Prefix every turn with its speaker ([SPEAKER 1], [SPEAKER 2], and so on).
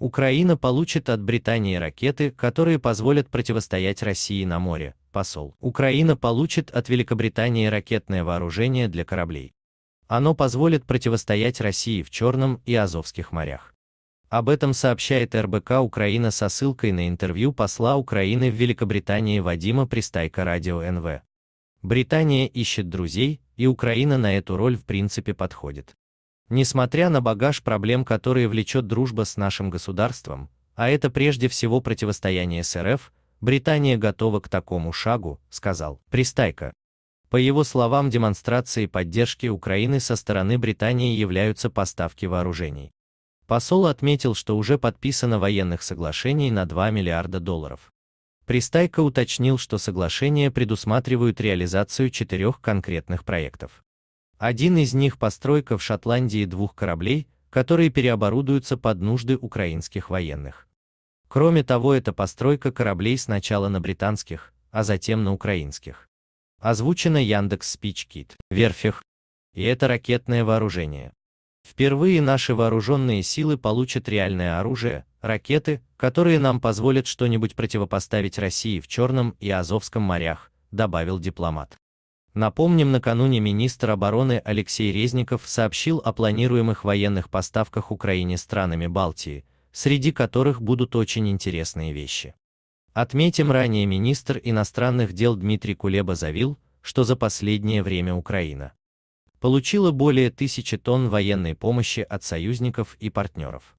[SPEAKER 1] Украина получит от Британии ракеты, которые позволят противостоять России на море, посол. Украина получит от Великобритании ракетное вооружение для кораблей. Оно позволит противостоять России в Черном и Азовских морях. Об этом сообщает РБК Украина со ссылкой на интервью посла Украины в Великобритании Вадима Пристайко Радио НВ. Британия ищет друзей, и Украина на эту роль в принципе подходит. Несмотря на багаж проблем, которые влечет дружба с нашим государством, а это прежде всего противостояние с РФ, Британия готова к такому шагу, сказал Пристайко. По его словам, демонстрацией поддержки Украины со стороны Британии являются поставки вооружений. Посол отметил, что уже подписано военных соглашений на 2 миллиарда долларов. Пристайко уточнил, что соглашения предусматривают реализацию четырех конкретных проектов. Один из них постройка в Шотландии двух кораблей, которые переоборудуются под нужды украинских военных. Кроме того, это постройка кораблей сначала на британских, а затем на украинских. Озвучено Яндекс Спичкит, верфях. И это ракетное вооружение. Впервые наши вооруженные силы получат реальное оружие, ракеты, которые нам позволят что-нибудь противопоставить России в Черном и Азовском морях, добавил дипломат. Напомним, накануне министр обороны Алексей Резников сообщил о планируемых военных поставках Украине странами Балтии, среди которых будут очень интересные вещи. Отметим, ранее министр иностранных дел Дмитрий Кулеба заявил, что за последнее время Украина получила более тысячи тонн военной помощи от союзников и партнеров.